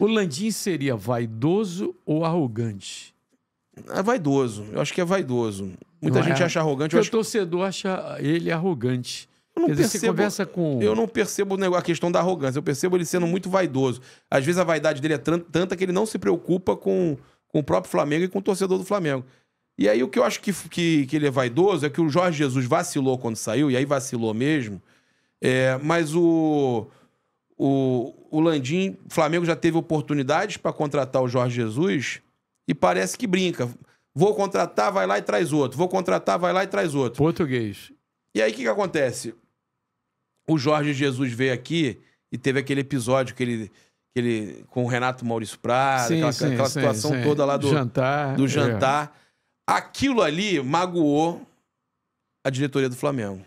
O Landim seria vaidoso ou arrogante? É vaidoso. Eu acho que é vaidoso. Muita não gente é... acha arrogante. O acho... torcedor acha ele arrogante. Eu não, Quer percebo, dizer, com... eu não percebo a questão da arrogância, eu percebo ele sendo muito vaidoso. Às vezes a vaidade dele é tanta que ele não se preocupa com, com o próprio Flamengo e com o torcedor do Flamengo. E aí o que eu acho que, que, que ele é vaidoso é que o Jorge Jesus vacilou quando saiu, e aí vacilou mesmo. É, mas o, o, o Landim, o Flamengo já teve oportunidades para contratar o Jorge Jesus e parece que brinca. Vou contratar, vai lá e traz outro. Vou contratar, vai lá e traz outro. Português. E aí o que, que acontece? O Jorge Jesus veio aqui e teve aquele episódio que ele ele com o Renato Maurício Prado, sim, aquela, sim, aquela sim, situação toda lá do jantar. Do é. jantar. É. Aquilo ali magoou a diretoria do Flamengo.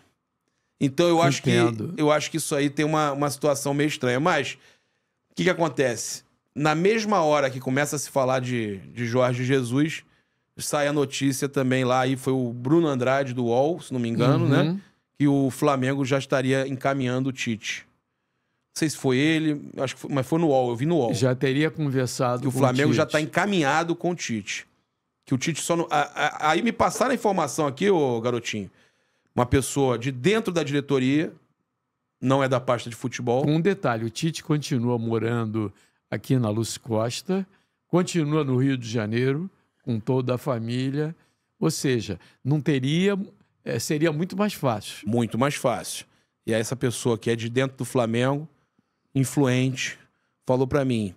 Então eu acho Entendo. que eu acho que isso aí tem uma, uma situação meio estranha. Mas o que, que acontece? Na mesma hora que começa a se falar de, de Jorge Jesus, sai a notícia também lá, aí foi o Bruno Andrade do UOL, se não me engano, né? uhum. né? Que o Flamengo já estaria encaminhando o Tite. Não sei se foi ele, acho que foi, mas foi no UOL, eu vi no UOL. Já teria conversado que o Flamengo o já está encaminhado com o Tite. Que o Tite só não. A, a, aí me passaram a informação aqui, ô garotinho, uma pessoa de dentro da diretoria, não é da pasta de futebol. Um detalhe: o Tite continua morando aqui na Luz Costa, continua no Rio de Janeiro, com toda a família. Ou seja, não teria. É, seria muito mais fácil. Muito mais fácil. E aí, essa pessoa que é de dentro do Flamengo, influente, falou para mim.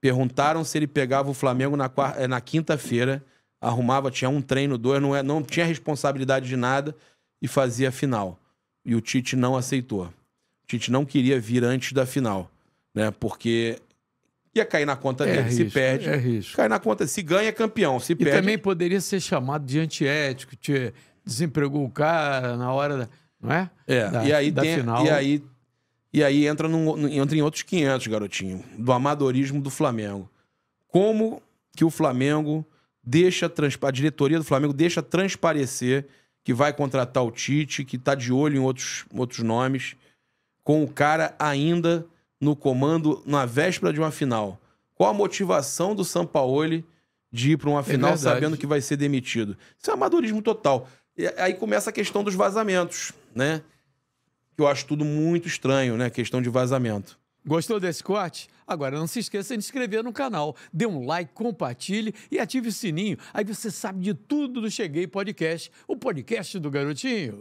Perguntaram se ele pegava o Flamengo na, é, na quinta-feira, arrumava, tinha um treino, dois, não, é, não tinha responsabilidade de nada e fazia a final. E o Tite não aceitou. O Tite não queria vir antes da final, né? Porque ia cair na conta é dele. Risco, se perde, é risco. cai na conta. Se ganha, é campeão. Se e perde. também poderia ser chamado de antiético, te desempregou o cara na hora da. Não é? É. Da, e aí da tem, final. E aí, e aí entra, num, entra em outros 500, garotinho, do amadorismo do Flamengo. Como que o Flamengo deixa a diretoria do Flamengo deixa transparecer que vai contratar o Tite, que está de olho em outros, outros nomes, com o cara ainda no comando na véspera de uma final. Qual a motivação do Sampaoli de ir para uma é final é sabendo que vai ser demitido? Isso é amadorismo total. E aí começa a questão dos vazamentos, né? Que eu acho tudo muito estranho, né? A questão de vazamento. Gostou desse corte? Agora não se esqueça de inscrever no canal, dê um like, compartilhe e ative o sininho. Aí você sabe de tudo do Cheguei Podcast, o podcast do garotinho.